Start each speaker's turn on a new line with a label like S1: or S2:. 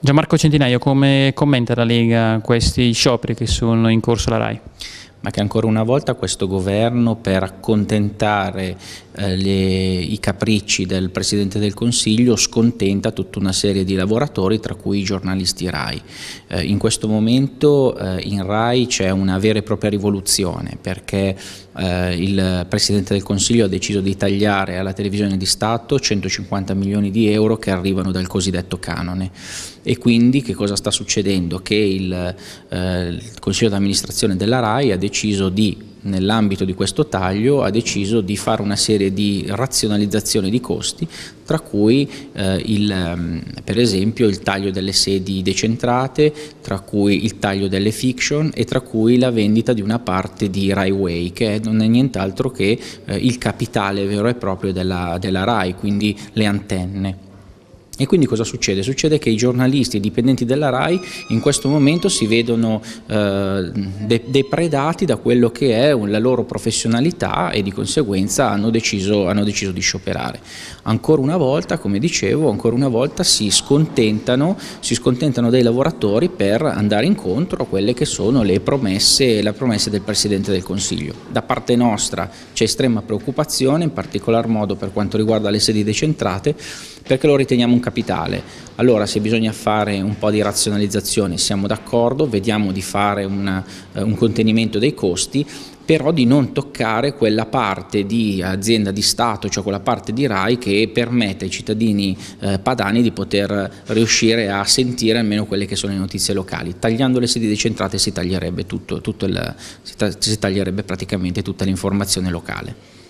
S1: Gianmarco Centinaio, come commenta la Lega questi scioperi che sono in corso alla RAI? ma che ancora una volta questo governo per accontentare eh, le, i capricci del Presidente del Consiglio scontenta tutta una serie di lavoratori, tra cui i giornalisti RAI. Eh, in questo momento eh, in RAI c'è una vera e propria rivoluzione perché eh, il Presidente del Consiglio ha deciso di tagliare alla televisione di Stato 150 milioni di euro che arrivano dal cosiddetto canone. E quindi che cosa sta succedendo? Che il, eh, il Consiglio di amministrazione della RAI ha deciso di nell'ambito di questo taglio ha deciso di fare una serie di razionalizzazioni di costi, tra cui eh, il, ehm, per esempio il taglio delle sedi decentrate, tra cui il taglio delle fiction e tra cui la vendita di una parte di Rai Way, che non è nient'altro che eh, il capitale vero e proprio della, della Rai, quindi le antenne. E quindi cosa succede? Succede che i giornalisti e i dipendenti della RAI in questo momento si vedono eh, de depredati da quello che è la loro professionalità e di conseguenza hanno deciso, hanno deciso, di scioperare. Ancora una volta, come dicevo, ancora una volta si scontentano, si scontentano dei lavoratori per andare incontro a quelle che sono le promesse, la promessa del Presidente del Consiglio. Da parte nostra c'è estrema preoccupazione, in particolar modo per quanto riguarda le sedi decentrate, perché lo riteniamo un capitale. Allora se bisogna fare un po' di razionalizzazione siamo d'accordo, vediamo di fare una, eh, un contenimento dei costi, però di non toccare quella parte di azienda di Stato, cioè quella parte di RAI che permette ai cittadini eh, padani di poter riuscire a sentire almeno quelle che sono le notizie locali. Tagliando le sedi decentrate si taglierebbe, tutto, tutto il, si taglierebbe praticamente tutta l'informazione locale.